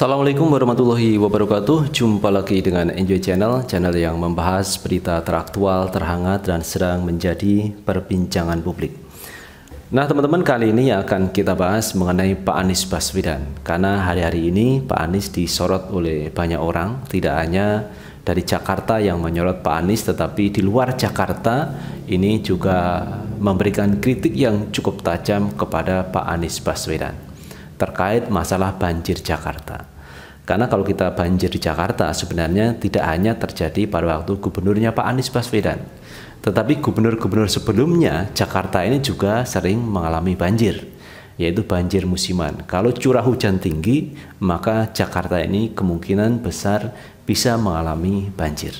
Assalamualaikum warahmatullahi wabarakatuh Jumpa lagi dengan Enjoy Channel Channel yang membahas berita teraktual, terhangat, dan sedang menjadi perbincangan publik Nah teman-teman kali ini akan kita bahas mengenai Pak Anies Baswedan Karena hari-hari ini Pak Anies disorot oleh banyak orang Tidak hanya dari Jakarta yang menyorot Pak Anies Tetapi di luar Jakarta ini juga memberikan kritik yang cukup tajam kepada Pak Anies Baswedan terkait masalah banjir Jakarta. Karena kalau kita banjir di Jakarta sebenarnya tidak hanya terjadi pada waktu gubernurnya Pak Anies Baswedan. Tetapi gubernur-gubernur sebelumnya Jakarta ini juga sering mengalami banjir yaitu banjir musiman. Kalau curah hujan tinggi, maka Jakarta ini kemungkinan besar bisa mengalami banjir.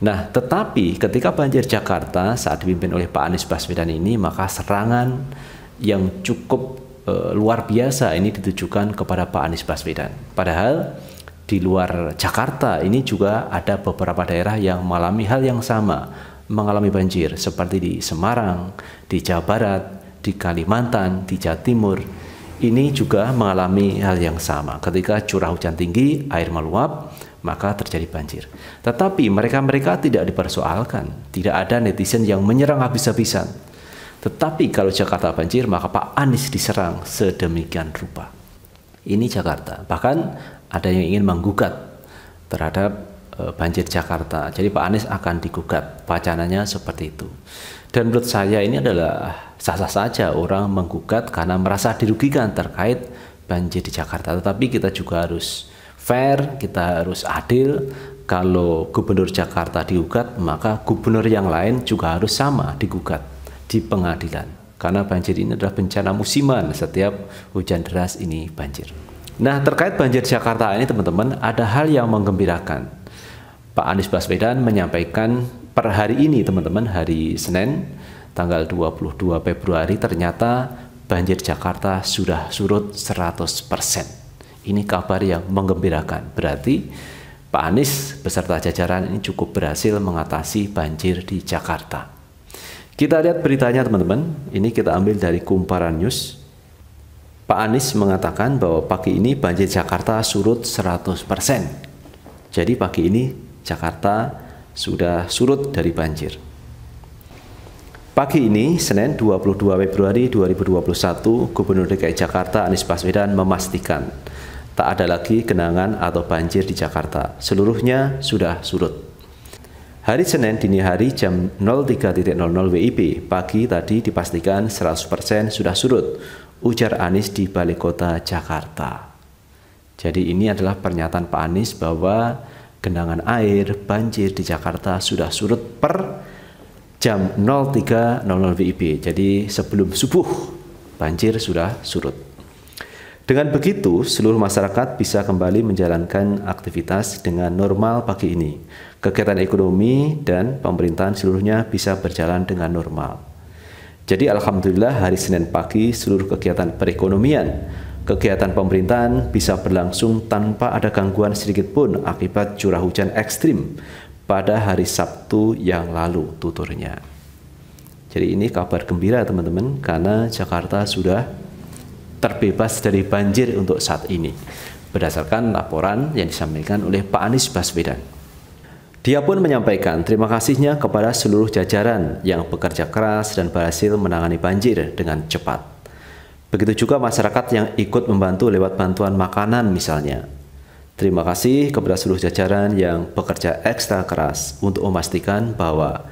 Nah, tetapi ketika banjir Jakarta saat dipimpin oleh Pak Anies Baswedan ini, maka serangan yang cukup Eh, luar biasa ini ditujukan kepada Pak Anies Baswedan. Padahal di luar Jakarta ini juga ada beberapa daerah yang mengalami hal yang sama, mengalami banjir seperti di Semarang, di Jawa Barat, di Kalimantan, di Jawa Timur. Ini juga mengalami hal yang sama. Ketika curah hujan tinggi, air meluap, maka terjadi banjir. Tetapi mereka-mereka tidak dipersoalkan, tidak ada netizen yang menyerang habis-habisan tetapi kalau Jakarta banjir, maka Pak Anies diserang sedemikian rupa. Ini Jakarta. Bahkan ada yang ingin menggugat terhadap eh, banjir Jakarta. Jadi Pak Anies akan digugat. Wacananya seperti itu. Dan menurut saya ini adalah sah-sah saja orang menggugat karena merasa dirugikan terkait banjir di Jakarta. Tetapi kita juga harus fair, kita harus adil. Kalau gubernur Jakarta digugat, maka gubernur yang lain juga harus sama digugat di pengadilan. Karena banjir ini adalah bencana musiman, setiap hujan deras ini banjir. Nah, terkait banjir Jakarta ini teman-teman, ada hal yang menggembirakan. Pak Anies Baswedan menyampaikan per hari ini teman-teman, hari Senin, tanggal 22 Februari ternyata banjir Jakarta sudah surut 100%. Ini kabar yang menggembirakan. Berarti Pak Anies beserta jajaran ini cukup berhasil mengatasi banjir di Jakarta. Kita lihat beritanya teman-teman. Ini kita ambil dari Kumparan News. Pak Anies mengatakan bahwa pagi ini banjir Jakarta surut 100%. Jadi pagi ini Jakarta sudah surut dari banjir. Pagi ini, Senin 22 Februari 2021, Gubernur DKI Jakarta Anies Baswedan memastikan tak ada lagi genangan atau banjir di Jakarta. Seluruhnya sudah surut. Hari Senin dini hari jam 03.00 WIB pagi tadi dipastikan 100% sudah surut, ujar Anies di Balai Kota Jakarta. Jadi ini adalah pernyataan Pak Anies bahwa genangan air banjir di Jakarta sudah surut per jam 03.00 WIB. Jadi sebelum subuh banjir sudah surut. Dengan begitu, seluruh masyarakat bisa kembali menjalankan aktivitas dengan normal pagi ini. Kegiatan ekonomi dan pemerintahan seluruhnya bisa berjalan dengan normal. Jadi alhamdulillah hari Senin pagi seluruh kegiatan perekonomian, kegiatan pemerintahan bisa berlangsung tanpa ada gangguan sedikit pun akibat curah hujan ekstrim pada hari Sabtu yang lalu tuturnya. Jadi ini kabar gembira teman-teman karena Jakarta sudah terbebas dari banjir untuk saat ini berdasarkan laporan yang disampaikan oleh Pak Anies Baswedan. Dia pun menyampaikan terima kasihnya kepada seluruh jajaran yang bekerja keras dan berhasil menangani banjir dengan cepat. Begitu juga masyarakat yang ikut membantu lewat bantuan makanan misalnya. Terima kasih kepada seluruh jajaran yang bekerja ekstra keras untuk memastikan bahwa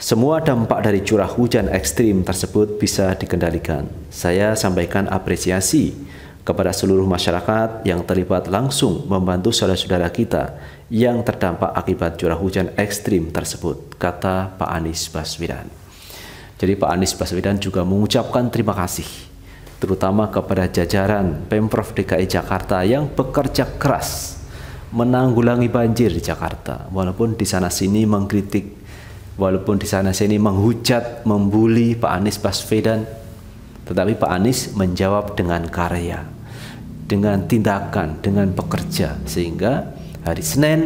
semua dampak dari curah hujan ekstrim tersebut bisa dikendalikan. Saya sampaikan apresiasi kepada seluruh masyarakat yang terlibat langsung membantu saudara-saudara kita yang terdampak akibat curah hujan ekstrim tersebut, kata Pak Anies Baswedan. Jadi Pak Anies Baswedan juga mengucapkan terima kasih, terutama kepada jajaran Pemprov DKI Jakarta yang bekerja keras menanggulangi banjir di Jakarta, walaupun di sana-sini mengkritik walaupun di sana sini menghujat, membuli Pak Anies Baswedan, tetapi Pak Anies menjawab dengan karya, dengan tindakan, dengan pekerja sehingga hari Senin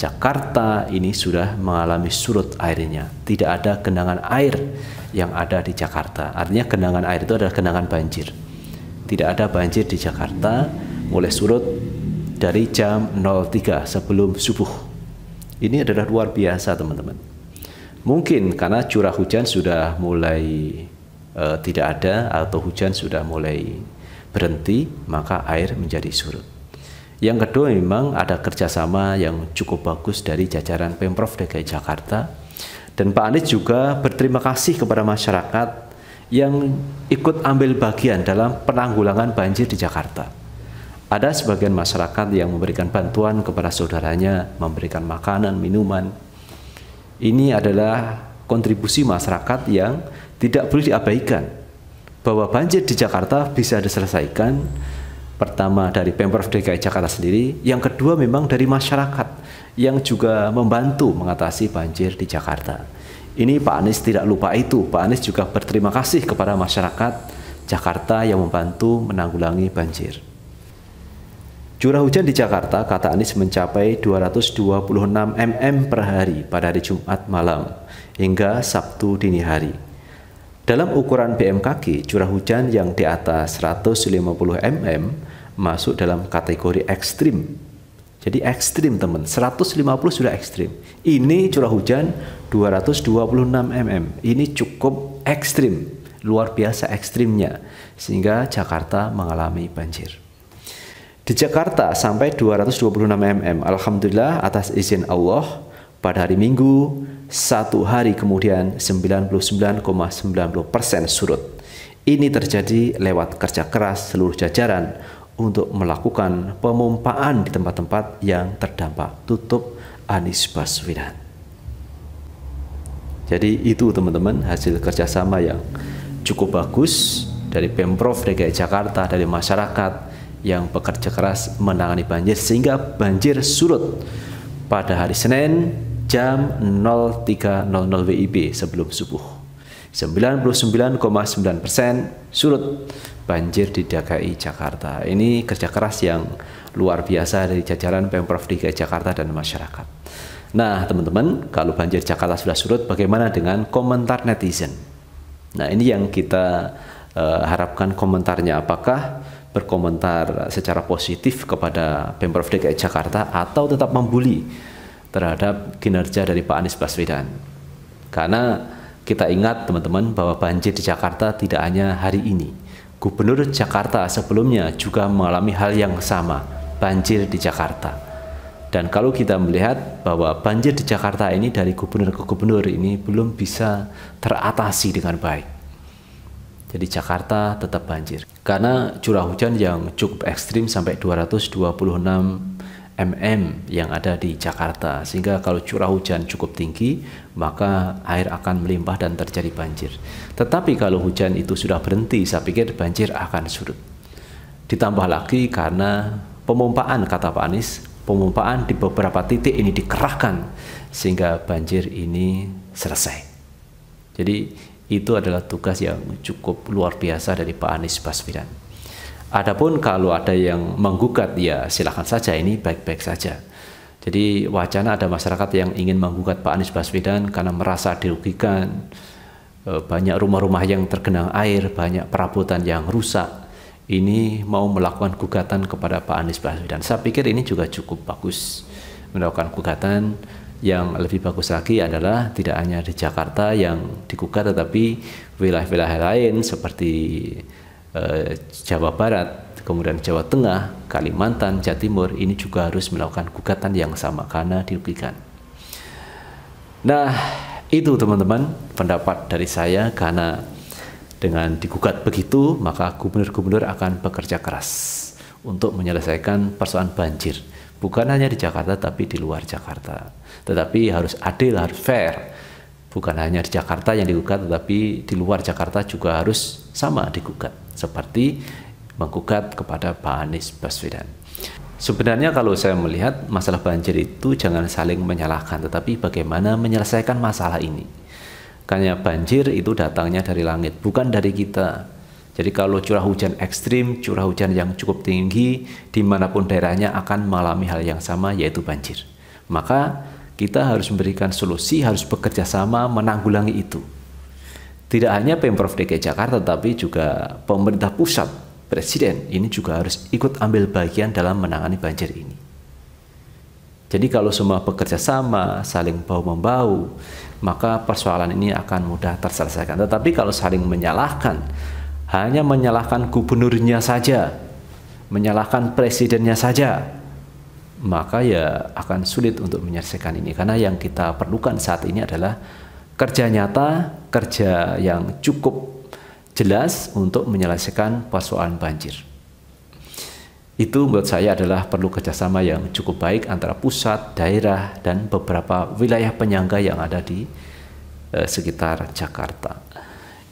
Jakarta ini sudah mengalami surut airnya. Tidak ada genangan air yang ada di Jakarta. Artinya genangan air itu adalah genangan banjir. Tidak ada banjir di Jakarta mulai surut dari jam 03 sebelum subuh. Ini adalah luar biasa teman-teman. Mungkin karena curah hujan sudah mulai e, tidak ada atau hujan sudah mulai berhenti, maka air menjadi surut. Yang kedua memang ada kerjasama yang cukup bagus dari jajaran Pemprov DKI Jakarta dan Pak Anies juga berterima kasih kepada masyarakat yang ikut ambil bagian dalam penanggulangan banjir di Jakarta. Ada sebagian masyarakat yang memberikan bantuan kepada saudaranya, memberikan makanan, minuman, ini adalah kontribusi masyarakat yang tidak boleh diabaikan bahwa banjir di Jakarta bisa diselesaikan pertama dari Pemprov DKI Jakarta sendiri, yang kedua memang dari masyarakat yang juga membantu mengatasi banjir di Jakarta. Ini Pak Anies tidak lupa itu. Pak Anies juga berterima kasih kepada masyarakat Jakarta yang membantu menanggulangi banjir. Curah hujan di Jakarta, kata Anies, mencapai 226 mm per hari pada hari Jumat malam hingga Sabtu dini hari. Dalam ukuran BMKG, curah hujan yang di atas 150 mm masuk dalam kategori ekstrim. Jadi ekstrim teman, 150 sudah ekstrim. Ini curah hujan 226 mm. Ini cukup ekstrim, luar biasa ekstrimnya. Sehingga Jakarta mengalami banjir. Di Jakarta sampai 226 mm. Alhamdulillah atas izin Allah pada hari Minggu satu hari kemudian 99,90% surut. Ini terjadi lewat kerja keras seluruh jajaran untuk melakukan pemompaan di tempat-tempat yang terdampak tutup Anies Baswedan. Jadi itu teman-teman hasil kerjasama yang cukup bagus dari Pemprov DKI Jakarta, dari masyarakat, yang bekerja keras menangani banjir sehingga banjir surut pada hari Senin jam 03.00 WIB sebelum subuh. 99,9% surut banjir di DKI Jakarta. Ini kerja keras yang luar biasa dari jajaran Pemprov DKI Jakarta dan masyarakat. Nah, teman-teman, kalau banjir Jakarta sudah surut, bagaimana dengan komentar netizen? Nah, ini yang kita uh, harapkan komentarnya apakah berkomentar secara positif kepada Pemprov DKI Jakarta atau tetap membuli terhadap kinerja dari Pak Anies Baswedan. Karena kita ingat teman-teman bahwa banjir di Jakarta tidak hanya hari ini. Gubernur Jakarta sebelumnya juga mengalami hal yang sama, banjir di Jakarta. Dan kalau kita melihat bahwa banjir di Jakarta ini dari gubernur ke gubernur ini belum bisa teratasi dengan baik. Jadi Jakarta tetap banjir. Karena curah hujan yang cukup ekstrim sampai 226 mm yang ada di Jakarta. Sehingga kalau curah hujan cukup tinggi, maka air akan melimpah dan terjadi banjir. Tetapi kalau hujan itu sudah berhenti, saya pikir banjir akan surut. Ditambah lagi karena pemompaan kata Pak Anies, pemompaan di beberapa titik ini dikerahkan sehingga banjir ini selesai. Jadi itu adalah tugas yang cukup luar biasa dari Pak Anies Baswedan. Adapun kalau ada yang menggugat ya silahkan saja ini baik-baik saja. Jadi wacana ada masyarakat yang ingin menggugat Pak Anies Baswedan karena merasa dirugikan, eh, banyak rumah-rumah yang tergenang air, banyak perabotan yang rusak. Ini mau melakukan gugatan kepada Pak Anies Baswedan. Saya pikir ini juga cukup bagus melakukan gugatan yang lebih bagus lagi adalah tidak hanya di Jakarta yang digugat tetapi wilayah-wilayah lain seperti eh, Jawa Barat, kemudian Jawa Tengah, Kalimantan, Jawa Timur ini juga harus melakukan gugatan yang sama karena dirugikan. Nah, itu teman-teman pendapat dari saya karena dengan digugat begitu maka gubernur-gubernur akan bekerja keras untuk menyelesaikan persoalan banjir bukan hanya di Jakarta tapi di luar Jakarta. Tetapi harus adil, harus fair. Bukan hanya di Jakarta yang digugat tetapi di luar Jakarta juga harus sama digugat seperti menggugat kepada Pak Anies Baswedan. Sebenarnya kalau saya melihat masalah banjir itu jangan saling menyalahkan tetapi bagaimana menyelesaikan masalah ini. Karena banjir itu datangnya dari langit, bukan dari kita. Jadi kalau curah hujan ekstrim, curah hujan yang cukup tinggi, dimanapun daerahnya akan mengalami hal yang sama yaitu banjir. Maka kita harus memberikan solusi, harus bekerja sama menanggulangi itu. Tidak hanya Pemprov DKI Jakarta, tapi juga pemerintah pusat, Presiden, ini juga harus ikut ambil bagian dalam menangani banjir ini. Jadi kalau semua bekerja sama, saling bau-membau, maka persoalan ini akan mudah terselesaikan. Tetapi kalau saling menyalahkan, hanya menyalahkan gubernurnya saja, menyalahkan presidennya saja, maka ya akan sulit untuk menyelesaikan ini karena yang kita perlukan saat ini adalah kerja nyata, kerja yang cukup jelas untuk menyelesaikan persoalan banjir. Itu menurut saya adalah perlu kerjasama yang cukup baik antara pusat, daerah, dan beberapa wilayah penyangga yang ada di eh, sekitar Jakarta.